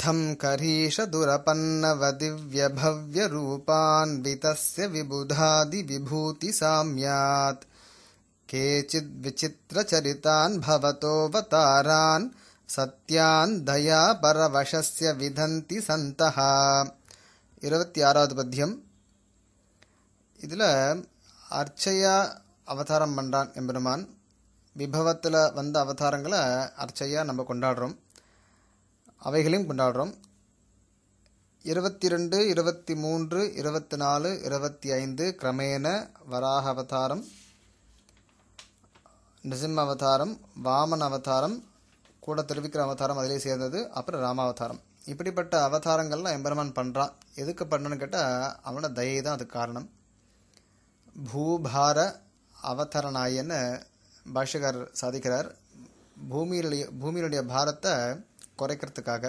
इत्थं करीशदुरपन्नवदिव्यभव्यरूपान्वितस्य विबुधादिविभूतिसाम्यात् केचिद्विचित्रचरितान् भवतोऽवतारान् सत्यान् दयापरवशस्य विधन्ति सन्तः இருபத்தி ஆறாவது பத்தியம் இதில் அர்ச்சையா அவதாரம் பண்ணுறான் எம்பெருமான் விபவத்தில் வந்த அவதாரங்களை அர்ச்சையா நம்ம கொண்டாடுறோம் அவைகளையும் கொண்டாடுறோம் இருபத்தி ரெண்டு இருபத்தி மூன்று இருபத்தி நாலு இருபத்தி ஐந்து கிரமேண வராக அவதாரம் நிசிம் அவதாரம் வாமன் அவதாரம் கூட திருவிக்கிற அவதாரம் அதிலே சேர்ந்தது அப்புறம் ராமாவதாரம் இப்படிப்பட்ட அவதாரங்கள்லாம் எம்பெருமான் பண்ணுறான் எதுக்கு பண்ணணும்னு கேட்டால் அவனோட தயை தான் அதுக்கு காரணம் பூபார அவதாரநாயன்னு பாஷகர் சாதிக்கிறார் பூமியிலுடைய பூமியினுடைய பாரத்தை குறைக்கிறதுக்காக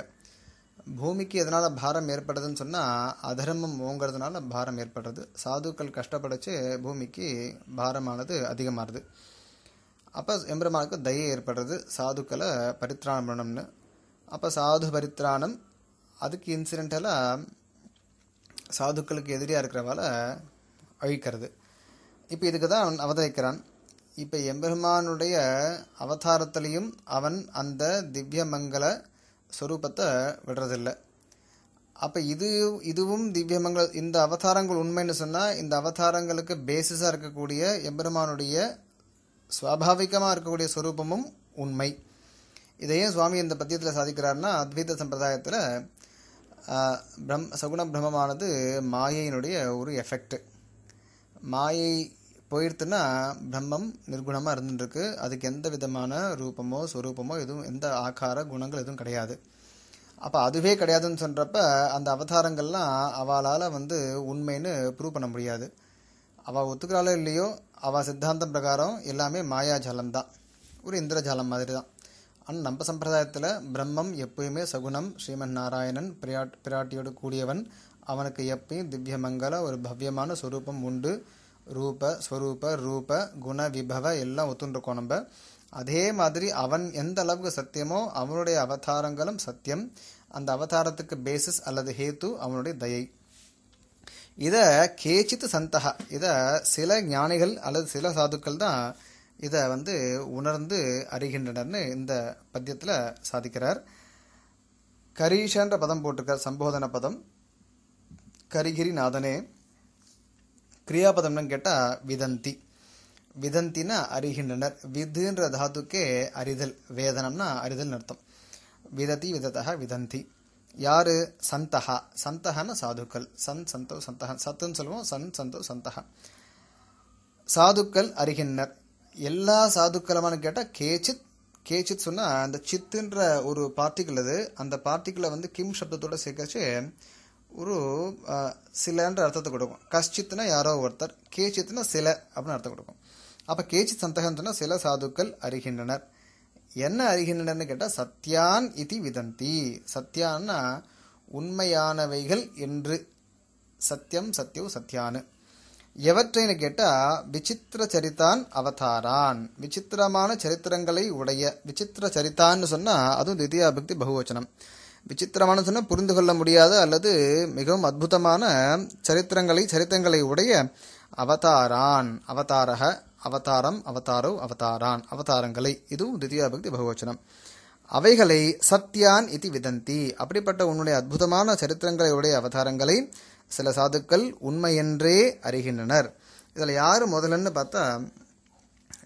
பூமிக்கு எதனால் பாரம் ஏற்படுதுன்னு சொன்னால் அதர்மம் ஓங்கிறதுனால பாரம் ஏற்படுறது சாதுக்கள் கஷ்டப்படைச்சு பூமிக்கு பாரமானது அதிகமாகுது அப்போ எம்பெருமானுக்கு தயை ஏற்படுறது சாதுக்களை பரித்ராணம் பண்ணணும்னு அப்போ சாது பரித்ராணம் அதுக்கு இன்சிடென்டலாக சாதுக்களுக்கு எதிரியாக இருக்கிறவால அழிக்கிறது இப்போ இதுக்கு தான் அவன் அவதரிக்கிறான் இப்போ எம்பெருமானுடைய அவதாரத்திலையும் அவன் அந்த திவ்யமங்கள ஸ்வரூபத்தை விடுறதில்லை அப்போ இது இதுவும் திவ்யமங்கள் இந்த அவதாரங்கள் உண்மைன்னு சொன்னால் இந்த அவதாரங்களுக்கு பேசிஸாக இருக்கக்கூடிய எம்பெருமானுடைய சுவாபாவிகமாக இருக்கக்கூடிய சொரூபமும் உண்மை இதையும் சுவாமி இந்த பத்தியத்தில் சாதிக்கிறார்னா அத்வைத சம்பிரதாயத்தில் பிரம் சகுண பிரமமானது மாயையினுடைய ஒரு எஃபெக்ட் மாயை போயிடுத்துன்னா பிரம்மம் நிர்குணமாக இருந்துட்டுருக்கு அதுக்கு எந்த விதமான ரூபமோ ஸ்வரூபமோ எதுவும் எந்த ஆக்கார குணங்கள் எதுவும் கிடையாது அப்போ அதுவே கிடையாதுன்னு சொல்கிறப்ப அந்த அவதாரங்கள்லாம் அவளால் வந்து உண்மைன்னு ப்ரூவ் பண்ண முடியாது அவள் ஒத்துக்கிறாளோ இல்லையோ அவள் சித்தாந்தம் பிரகாரம் எல்லாமே மாயாஜலம் தான் ஒரு இந்திரஜாலம் மாதிரி தான் ஆனால் நம்ம சம்பிரதாயத்தில் பிரம்மம் எப்பயுமே சகுணம் ஸ்ரீமன் நாராயணன் பிராட் பிராட்டியோடு கூடியவன் அவனுக்கு எப்பயும் திவ்யமங்கல ஒரு பவ்யமான ஸ்வரூபம் உண்டு ரூப ஸ்வரூப ரூப குண விபவ எல்லாம் ஒத்துருக்கோம் நம்ம அதே மாதிரி அவன் எந்த அளவுக்கு சத்தியமோ அவனுடைய அவதாரங்களும் சத்தியம் அந்த அவதாரத்துக்கு பேசிஸ் அல்லது ஹேத்து அவனுடைய தயை இத கேச்சித்து சந்தகா இத சில ஞானிகள் அல்லது சில சாதுக்கள் தான் இதை வந்து உணர்ந்து அறிகின்றனர்னு இந்த பத்தியத்தில் சாதிக்கிறார் கரீஷன்ற பதம் போட்டிருக்கார் சம்போதன பதம் கரிகிரி நாதனே கிரியாபதம்னு கேட்டால் விதந்தி விதந்தினா அறிகின்றனர் விதுன்ற தாத்துக்கே அறிதல் வேதனம்னா அறிதல் அர்த்தம் விததி விதத்தா விதந்தி யாரு சந்தகா சந்தகன சாதுக்கள் சன் சந்தோ சந்தகன் சத்துன்னு சொல்லுவோம் சன் சந்தோ சந்தஹா சாதுக்கள் அறிகின்றனர் எல்லா சாதுக்களமானு கேட்டால் கேச்சித் கேச்சித் சொன்னால் அந்த சித்துன்ற ஒரு பார்ட்டிக்கிள் அது அந்த பார்ட்டிக்கிளை வந்து கிம் சப்தத்தோடு சேர்க்கச்சு ஒரு சிலன்ற அர்த்தத்தை கொடுக்கும் கஷ்டித்துனா யாரோ ஒருத்தர் கேச்சித்னா சில அப்படின்னு அர்த்தம் கொடுக்கும் அப்போ கேச்சி சந்தகம்னா சில சாதுக்கள் அறிகின்றனர் என்ன அறிகின்றனர்னு கேட்டால் சத்யான் இது விதந்தி சத்யான்னா உண்மையானவைகள் என்று சத்தியம் சத்தியவு சத்தியானு எவற்றைன்னு கேட்டால் விசித்திர சரித்தான் அவதாரான் விசித்திரமான சரித்திரங்களை உடைய விசித்திர சரித்தான்னு சொன்னால் அதுவும் பக்தி பகுவச்சனம் விசித்திரமான சொன்னால் புரிந்து கொள்ள முடியாத அல்லது மிகவும் அற்புதமான சரித்திரங்களை சரித்திரங்களை உடைய அவதாரான் அவதாரக அவதாரம் அவதாரோ அவதாரான் அவதாரங்களை இதுவும் பக்தி பகவச்சனம் அவைகளை சத்யான் இது விதந்தி அப்படிப்பட்ட உன்னுடைய அற்புதமான சரித்திரங்களை உடைய அவதாரங்களை சில சாதுக்கள் உண்மையென்றே அறிகின்றனர் இதில் யார் முதலன்னு பார்த்தா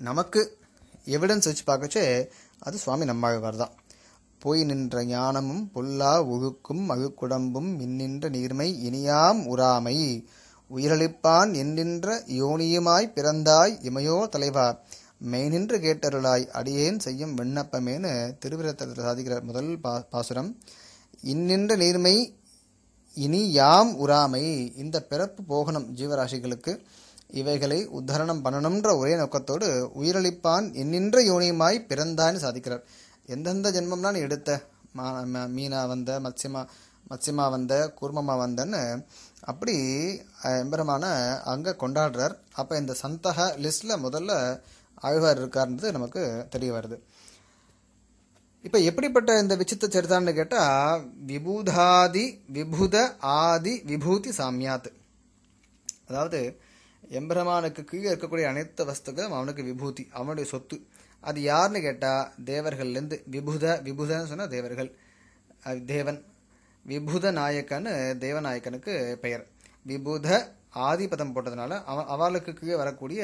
நமக்கு எவிடன்ஸ் வச்சு பார்க்கச்சே அது சுவாமி நம்மாழ்வார் தான் போய் நின்ற ஞானமும் பொல்லா ஒழுக்கும் அழுக்குடம்பும் மின்னின்ற நீர்மை இனியாம் உராமை உயிரளிப்பான் என்னின்ற யோனியுமாய் பிறந்தாய் இமையோ தலைவா மெய்நின்று கேட்டருளாய் அடியேன் செய்யும் விண்ணப்பமேனு திருவிரத்தில் சாதிக்கிற முதல் பா பாசுரம் இன்னின்ற நீர்மை இனி யாம் உராமை இந்த பிறப்பு போகணும் ஜீவராசிகளுக்கு இவைகளை உத்தரணம் பண்ணணும்ன்ற ஒரே நோக்கத்தோடு உயிரளிப்பான் என்னின்ற யோனியுமாய் பிறந்தான்னு சாதிக்கிறார் எந்தெந்த ஜென்மம்னா நீ எடுத்த மா மீனா வந்த மத்சியமா மத்சிமா வந்த கூர்மமா வந்தன்னு அப்படி எம்பரமான அங்கே கொண்டாடுறார் அப்போ இந்த சந்தக லிஸ்ட்டில் முதல்ல ஆழ்வார் இருக்கார்ன்றது நமக்கு தெரிய வருது இப்போ எப்படிப்பட்ட இந்த விசித்த சரிதான்னு கேட்டால் விபூதாதி விபுத ஆதி விபூதி சாமியாத் அதாவது எம்பெருமானுக்கு கீழே இருக்கக்கூடிய அனைத்து வஸ்துக்களும் அவனுக்கு விபூதி அவனுடைய சொத்து அது யாருன்னு கேட்டால் தேவர்கள்லேருந்து விபுத விபுதன்னு சொன்னால் தேவர்கள் தேவன் விபுத நாயக்கன்னு தேவநாயக்கனுக்கு பெயர் விபுத ஆதிபதம் போட்டதுனால அவ அவளுக்கு வரக்கூடிய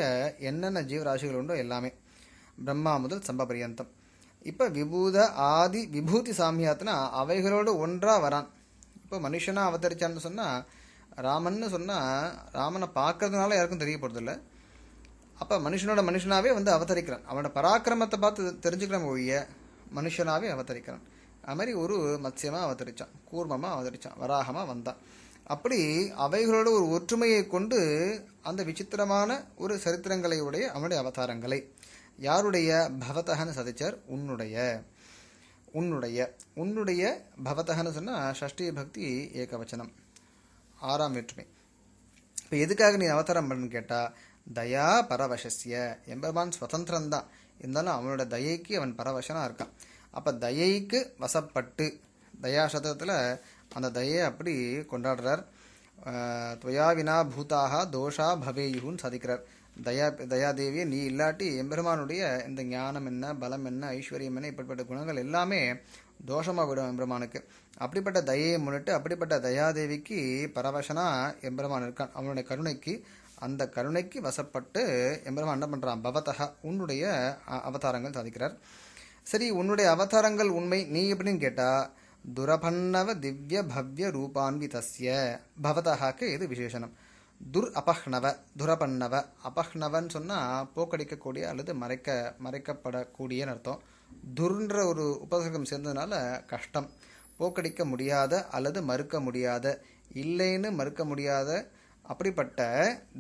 என்னென்ன ஜீவராசிகள் உண்டோ எல்லாமே பிரம்மா முதல் சம்பபரியந்தம் இப்போ விபூத ஆதி விபூதி சாமியாத்னா அவைகளோடு ஒன்றாக வரான் இப்போ மனுஷனாக அவதரிச்சான்னு சொன்னால் ராமன்னு சொன்னால் ராமனை பார்க்கறதுனால யாருக்கும் தெரியப்படுறதில்லை அப்போ மனுஷனோட மனுஷனாகவே வந்து அவதரிக்கிறான் அவனோட பராக்கிரமத்தை பார்த்து தெரிஞ்சுக்கிற ஒழிய மனுஷனாகவே அவதரிக்கிறான் அது மாதிரி ஒரு மத்யமாக அவதரித்தான் கூர்மமாக அவதரித்தான் வராகமாக வந்தான் அப்படி அவைகளோட ஒரு ஒற்றுமையை கொண்டு அந்த விசித்திரமான ஒரு சரித்திரங்களை உடைய அவனுடைய அவதாரங்களை யாருடைய பவதகன்னு சதிச்சார் உன்னுடைய உன்னுடைய உன்னுடைய பவதகன்னு சொன்னால் ஷஷ்டி பக்தி ஏகவச்சனம் ஆறாம் வேற்றுமை இப்போ எதுக்காக நீ அவதாரம் பண்ணுன்னு கேட்டால் தயா பரவசஸ்ய எம்பெருமான் சுதந்திரம்தான் இருந்தாலும் அவனோட தயைக்கு அவன் பரவசனாக இருக்கான் அப்போ தயைக்கு வசப்பட்டு தயா சதத்தில் அந்த தயை அப்படி கொண்டாடுறார் துவயா வினா பூதாக தோஷா பவேயுன்னு சாதிக்கிறார் தயா தயாதேவியை நீ இல்லாட்டி எம்பெருமானுடைய இந்த ஞானம் என்ன பலம் என்ன ஐஸ்வர்யம் என்ன இப்படிப்பட்ட குணங்கள் எல்லாமே தோஷமாக விடும் எம்பெருமானுக்கு அப்படிப்பட்ட தயையை முன்னிட்டு அப்படிப்பட்ட தயாதேவிக்கு பரவசனா எம்பெருமான் இருக்கான் அவனுடைய கருணைக்கு அந்த கருணைக்கு வசப்பட்டு எம்பெருமான் என்ன பண்ணுறான் பவதகா உன்னுடைய அவதாரங்கள் சாதிக்கிறார் சரி உன்னுடைய அவதாரங்கள் உண்மை நீ எப்படின்னு கேட்டால் துரபன்னவ திவ்ய பவ்ய தஸ்ய பவதகாக்கு இது விசேஷனம் துர் அபஹ்னவ துரபண்ணவ அபஹ்னவன்னு சொன்னால் போக்கடிக்கக்கூடிய அல்லது மறைக்க மறைக்கப்படக்கூடியன்னு அர்த்தம் துர்ன்ற ஒரு உபசகம் சேர்ந்ததுனால கஷ்டம் போக்கடிக்க முடியாத அல்லது மறுக்க முடியாத இல்லைன்னு மறுக்க முடியாத அப்படிப்பட்ட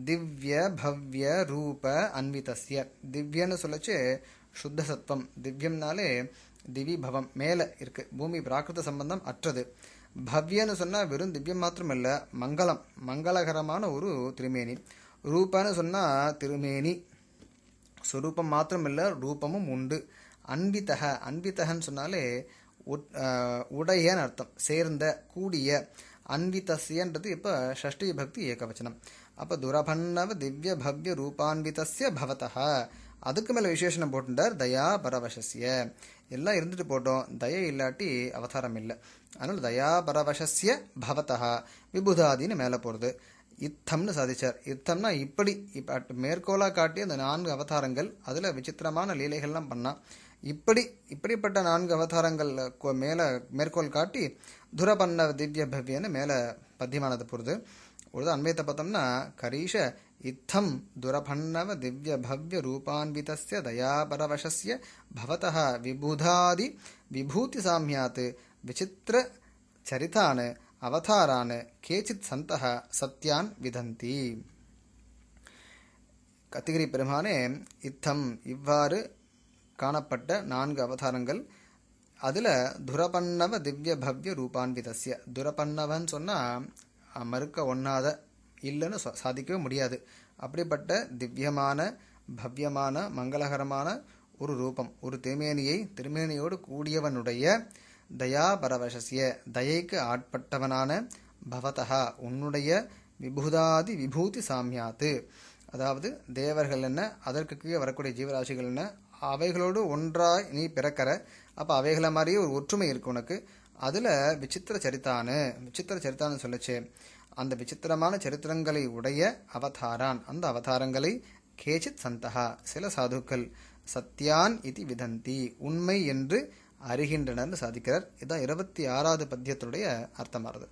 திவ்ய பவ்ய ரூப அன்விதஸ்ய திவ்யன்னு சொல்லச்சு சுத்த சத்வம் திவ்யம்னாலே திவி பவம் மேலே இருக்குது பூமி பிராகிருத சம்பந்தம் அற்றது பவ்யன்னு சொன்னால் வெறும் திவ்யம் மாத்திரம் இல்லை மங்களம் மங்களகரமான ஒரு திருமேனி ரூபான்னு சொன்னால் திருமேனி ஸ்வரூபம் மாத்திரம் இல்லை ரூபமும் உண்டு அன்பித்தக அன்பித்தகன்னு சொன்னாலே உடையன்னு அர்த்தம் சேர்ந்த கூடிய அன்விதஸ்யன்றது இப்போ ஷஷ்டி பக்தி ஏகவச்சனம் அப்போ துரபன்னவ திவ்ய பவ்ய ரூபான்வித்திய பவதா அதுக்கு மேலே விசேஷனம் போட்டுட்டார் தயா பரவசசிய எல்லாம் இருந்துட்டு போட்டோம் தய இல்லாட்டி அவதாரம் இல்லை அதனால் தயா பரவசசிய பவதா விபுதாதின்னு மேலே போகிறது யுத்தம்னு சாதிச்சார் யுத்தம்னா இப்படி இப்போ மேற்கோளாக காட்டி அந்த நான்கு அவதாரங்கள் அதில் விசித்திரமான லீலைகள்லாம் பண்ணான் இப்படி இப்படிப்பட்ட நான்கு அவதாரங்கள் மேலே மேற்கோள் காட்டி துரபன்ன திவ்ய பவ்யன்னு மேலே பத்தியமானது போகிறது ஒரு அண்மையத்தை பார்த்தோம்னா கரீஷ इत्थं தயாபரவசிய दिव्यभव्यरूपान्वितस्य दयापरवशस्य भवतः विबुधादि விசித்திர विचित्रचरितान् अवतारान् केचित् सन्तः सत्यान् विधन्ति கத்திகிரி பெருமானே இத்தம் இவ்வாறு காணப்பட்ட நான்கு அவதாரங்கள் அதில் துரபன்னவ திவ்ய பவ்ய ரூபான்விதசிய துரபன்னவன் சொன்னால் மறுக்க ஒண்ணாத இல்லைன்னு சாதிக்கவே முடியாது அப்படிப்பட்ட திவ்யமான பவ்யமான மங்களகரமான ஒரு ரூபம் ஒரு திருமேனியை திருமேனியோடு கூடியவனுடைய தயா பரவசிய தயைக்கு ஆட்பட்டவனான பவதா உன்னுடைய விபூதாதி விபூதி சாமியாத்து அதாவது தேவர்கள் என்ன அதற்கு கீழே வரக்கூடிய ஜீவராசிகள் என்ன அவைகளோடு ஒன்றாய் நீ பிறக்கிற அப்போ அவைகளை மாதிரியே ஒரு ஒற்றுமை இருக்கு உனக்கு அதில் விசித்திர சரித்தானு விசித்திர சரித்தான்னு சொல்லிச்சு அந்த விசித்திரமான சரித்திரங்களை உடைய அவதாரான் அந்த அவதாரங்களை கேச்சித் சந்தகா சில சாதுக்கள் சத்யான் இது விதந்தி உண்மை என்று அறிகின்றனர் சாதிக்கிறார் இதுதான் இருபத்தி ஆறாவது பத்தியத்தினுடைய அர்த்தமானது